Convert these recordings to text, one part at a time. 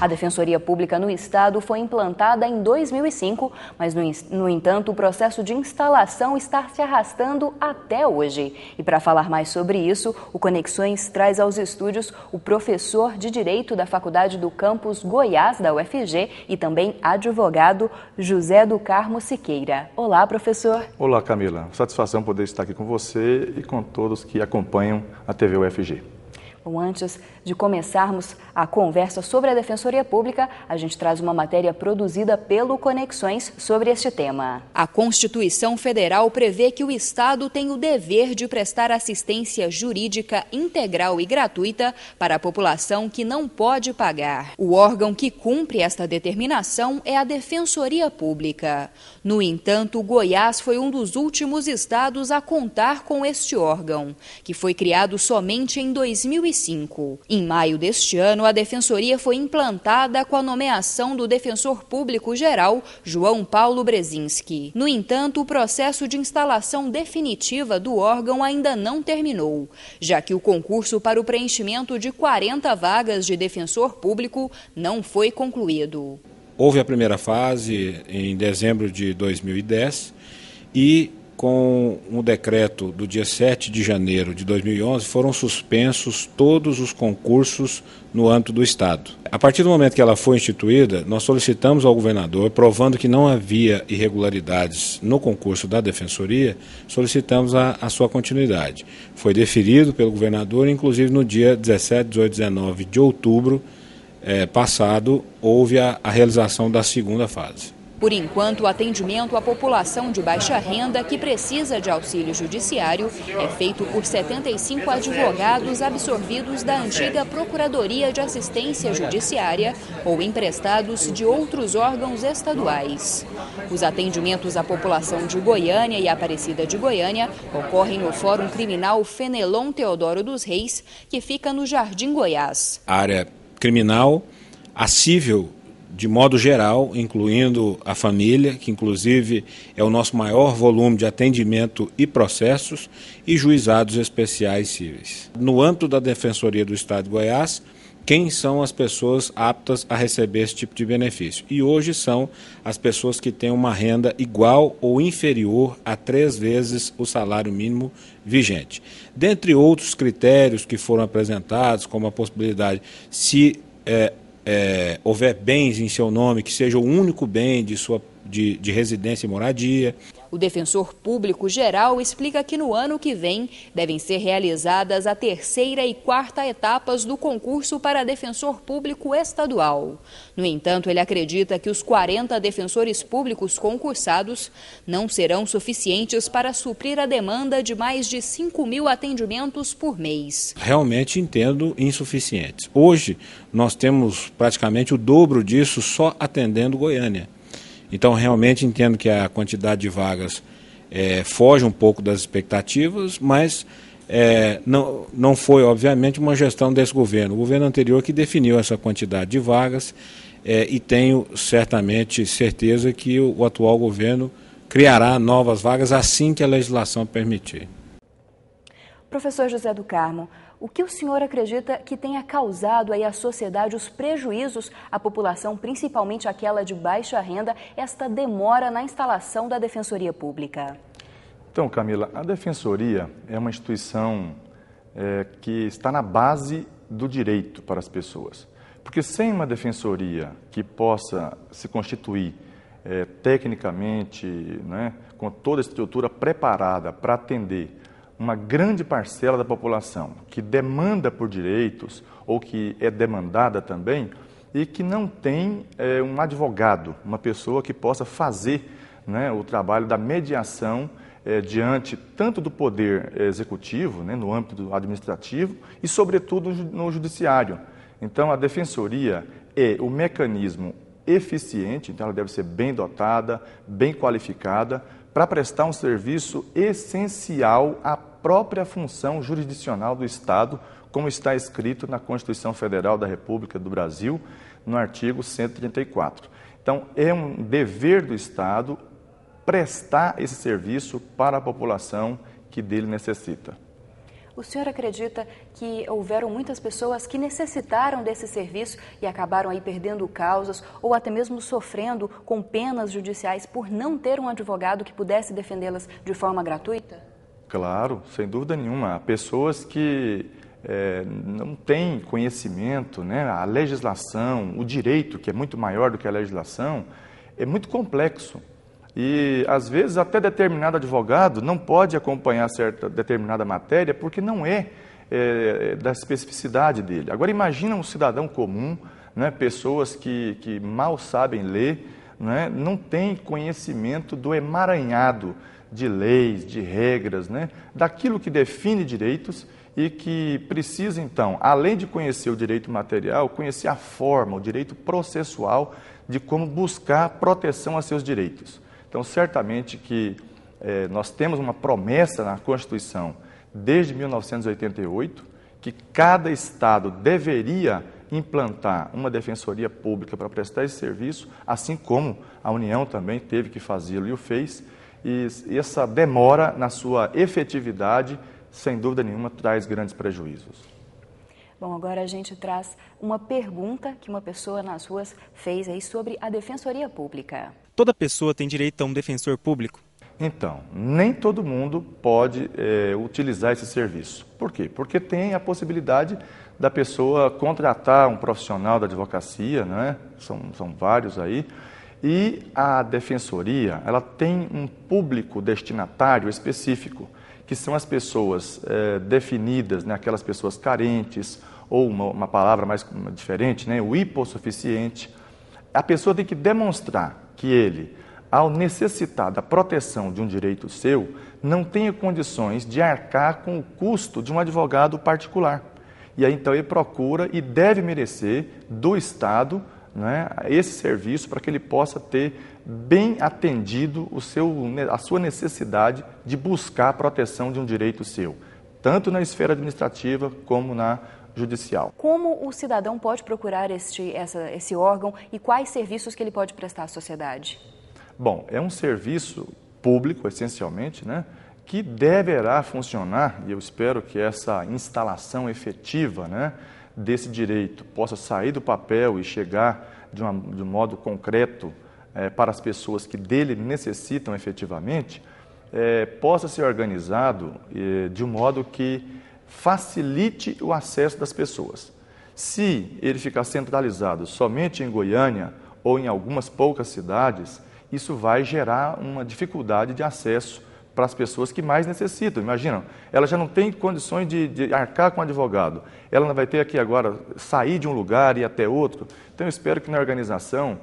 A Defensoria Pública no Estado foi implantada em 2005, mas, no, no entanto, o processo de instalação está se arrastando até hoje. E para falar mais sobre isso, o Conexões traz aos estúdios o professor de Direito da Faculdade do Campus Goiás, da UFG, e também advogado José do Carmo Siqueira. Olá, professor. Olá, Camila. Satisfação poder estar aqui com você e com todos que acompanham a TV UFG. Bom, antes de começarmos a conversa sobre a Defensoria Pública, a gente traz uma matéria produzida pelo Conexões sobre este tema. A Constituição Federal prevê que o Estado tem o dever de prestar assistência jurídica integral e gratuita para a população que não pode pagar. O órgão que cumpre esta determinação é a Defensoria Pública. No entanto, Goiás foi um dos últimos estados a contar com este órgão, que foi criado somente em 2005. Em maio deste ano, a defensoria foi implantada com a nomeação do defensor público geral, João Paulo Brezinski. No entanto, o processo de instalação definitiva do órgão ainda não terminou, já que o concurso para o preenchimento de 40 vagas de defensor público não foi concluído. Houve a primeira fase em dezembro de 2010 e com um decreto do dia 7 de janeiro de 2011, foram suspensos todos os concursos no âmbito do Estado. A partir do momento que ela foi instituída, nós solicitamos ao governador, provando que não havia irregularidades no concurso da Defensoria, solicitamos a, a sua continuidade. Foi deferido pelo governador, inclusive no dia 17, 18, 19 de outubro é, passado, houve a, a realização da segunda fase. Por enquanto, o atendimento à população de baixa renda que precisa de auxílio judiciário é feito por 75 advogados absorvidos da antiga Procuradoria de Assistência Judiciária ou emprestados de outros órgãos estaduais. Os atendimentos à população de Goiânia e Aparecida de Goiânia ocorrem no Fórum Criminal Fenelon Teodoro dos Reis, que fica no Jardim Goiás. A área criminal, a de modo geral, incluindo a família, que inclusive é o nosso maior volume de atendimento e processos, e juizados especiais cíveis. No âmbito da Defensoria do Estado de Goiás, quem são as pessoas aptas a receber esse tipo de benefício. E hoje são as pessoas que têm uma renda igual ou inferior a três vezes o salário mínimo vigente. Dentre outros critérios que foram apresentados, como a possibilidade se é, é, houver bens em seu nome, que seja o único bem de sua de, de residência e moradia. O defensor público geral explica que no ano que vem devem ser realizadas a terceira e quarta etapas do concurso para defensor público estadual. No entanto, ele acredita que os 40 defensores públicos concursados não serão suficientes para suprir a demanda de mais de 5 mil atendimentos por mês. Realmente entendo insuficientes. Hoje, nós temos praticamente o dobro disso só atendendo Goiânia. Então, realmente entendo que a quantidade de vagas é, foge um pouco das expectativas, mas é, não, não foi, obviamente, uma gestão desse governo. O governo anterior que definiu essa quantidade de vagas é, e tenho certamente certeza que o, o atual governo criará novas vagas assim que a legislação permitir. Professor José do Carmo, o que o senhor acredita que tenha causado aí à sociedade os prejuízos à população, principalmente aquela de baixa renda, esta demora na instalação da Defensoria Pública? Então, Camila, a Defensoria é uma instituição é, que está na base do direito para as pessoas. Porque sem uma defensoria que possa se constituir é, tecnicamente, né, com toda a estrutura preparada para atender uma grande parcela da população que demanda por direitos ou que é demandada também e que não tem é, um advogado, uma pessoa que possa fazer né, o trabalho da mediação é, diante tanto do poder executivo, né, no âmbito administrativo, e sobretudo no judiciário. Então, a defensoria é o mecanismo eficiente, então ela deve ser bem dotada, bem qualificada, para prestar um serviço essencial à própria função jurisdicional do Estado, como está escrito na Constituição Federal da República do Brasil, no artigo 134. Então, é um dever do Estado prestar esse serviço para a população que dele necessita. O senhor acredita que houveram muitas pessoas que necessitaram desse serviço e acabaram aí perdendo causas ou até mesmo sofrendo com penas judiciais por não ter um advogado que pudesse defendê-las de forma gratuita? Claro, sem dúvida nenhuma. Há pessoas que é, não têm conhecimento, né? a legislação, o direito, que é muito maior do que a legislação, é muito complexo. E às vezes até determinado advogado não pode acompanhar certa determinada matéria porque não é, é, é da especificidade dele. Agora imagina um cidadão comum, né, pessoas que, que mal sabem ler, né, não tem conhecimento do emaranhado de leis, de regras, né, daquilo que define direitos e que precisa, então, além de conhecer o direito material, conhecer a forma, o direito processual de como buscar proteção a seus direitos. Então, certamente que eh, nós temos uma promessa na Constituição desde 1988 que cada Estado deveria implantar uma defensoria pública para prestar esse serviço, assim como a União também teve que fazê-lo e o fez. E, e essa demora na sua efetividade, sem dúvida nenhuma, traz grandes prejuízos. Bom, agora a gente traz uma pergunta que uma pessoa nas ruas fez aí sobre a defensoria pública toda pessoa tem direito a um defensor público? Então, nem todo mundo pode é, utilizar esse serviço. Por quê? Porque tem a possibilidade da pessoa contratar um profissional da advocacia, né? são, são vários aí, e a defensoria ela tem um público destinatário específico, que são as pessoas é, definidas, né? aquelas pessoas carentes, ou uma, uma palavra mais diferente, né? o hipossuficiente a pessoa tem que demonstrar que ele, ao necessitar da proteção de um direito seu, não tenha condições de arcar com o custo de um advogado particular. E aí então ele procura e deve merecer do Estado né, esse serviço para que ele possa ter bem atendido o seu, né, a sua necessidade de buscar a proteção de um direito seu, tanto na esfera administrativa como na judicial. Como o cidadão pode procurar este, essa, esse órgão e quais serviços que ele pode prestar à sociedade? Bom, é um serviço público, essencialmente, né? que deverá funcionar, e eu espero que essa instalação efetiva né, desse direito possa sair do papel e chegar de, uma, de um modo concreto é, para as pessoas que dele necessitam efetivamente, é, possa ser organizado é, de um modo que facilite o acesso das pessoas. Se ele ficar centralizado somente em Goiânia ou em algumas poucas cidades, isso vai gerar uma dificuldade de acesso para as pessoas que mais necessitam. Imagina, ela já não tem condições de, de, arcar com um advogado. Ela não vai ter aqui agora sair de um lugar e ir até outro. Então, eu espero que na organização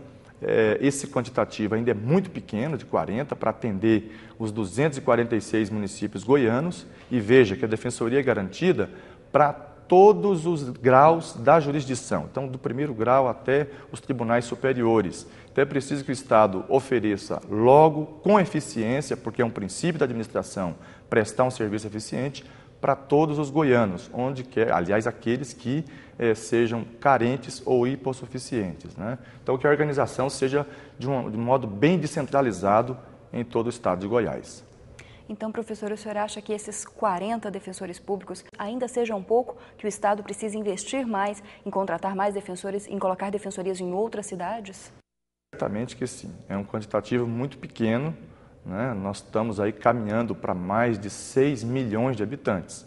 é, esse quantitativo ainda é muito pequeno, de 40, para atender os 246 municípios goianos. E veja que a defensoria é garantida para todos os graus da jurisdição, então do primeiro grau até os tribunais superiores. Então é preciso que o Estado ofereça logo, com eficiência, porque é um princípio da administração prestar um serviço eficiente, para todos os goianos, onde quer, aliás, aqueles que eh, sejam carentes ou hipossuficientes. Né? Então, que a organização seja de um, de um modo bem descentralizado em todo o estado de Goiás. Então, professor, o senhor acha que esses 40 defensores públicos ainda sejam pouco, que o Estado precisa investir mais em contratar mais defensores, em colocar defensorias em outras cidades? Certamente que sim. É um quantitativo muito pequeno, né? Nós estamos aí caminhando para mais de 6 milhões de habitantes.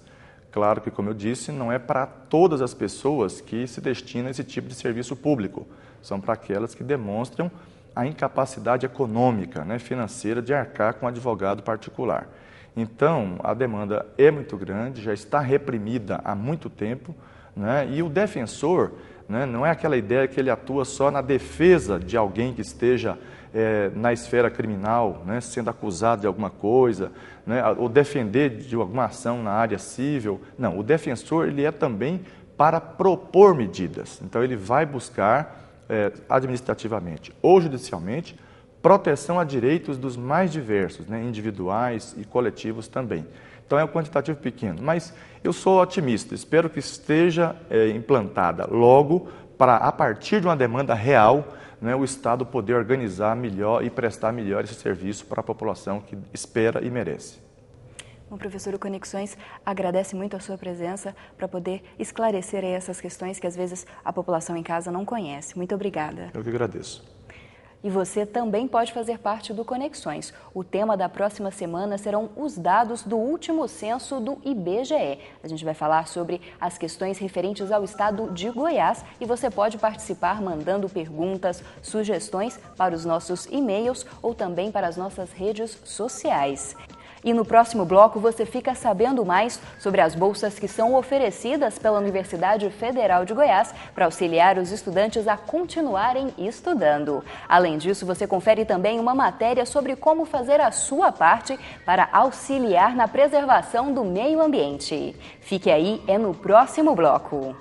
Claro que, como eu disse, não é para todas as pessoas que se destina esse tipo de serviço público. São para aquelas que demonstram a incapacidade econômica, né, financeira, de arcar com um advogado particular. Então, a demanda é muito grande, já está reprimida há muito tempo, né, e o defensor né? Não é aquela ideia que ele atua só na defesa de alguém que esteja é, na esfera criminal, né? sendo acusado de alguma coisa, né? ou defender de alguma ação na área civil. Não, o defensor ele é também para propor medidas. Então ele vai buscar é, administrativamente ou judicialmente proteção a direitos dos mais diversos, né, individuais e coletivos também. Então é um quantitativo pequeno, mas eu sou otimista, espero que esteja é, implantada logo para, a partir de uma demanda real, né, o Estado poder organizar melhor e prestar melhor esse serviço para a população que espera e merece. Bom, professor, o Conexões agradece muito a sua presença para poder esclarecer essas questões que às vezes a população em casa não conhece. Muito obrigada. Eu que agradeço. E você também pode fazer parte do Conexões. O tema da próxima semana serão os dados do último censo do IBGE. A gente vai falar sobre as questões referentes ao estado de Goiás e você pode participar mandando perguntas, sugestões para os nossos e-mails ou também para as nossas redes sociais. E no próximo bloco você fica sabendo mais sobre as bolsas que são oferecidas pela Universidade Federal de Goiás para auxiliar os estudantes a continuarem estudando. Além disso, você confere também uma matéria sobre como fazer a sua parte para auxiliar na preservação do meio ambiente. Fique aí, é no próximo bloco.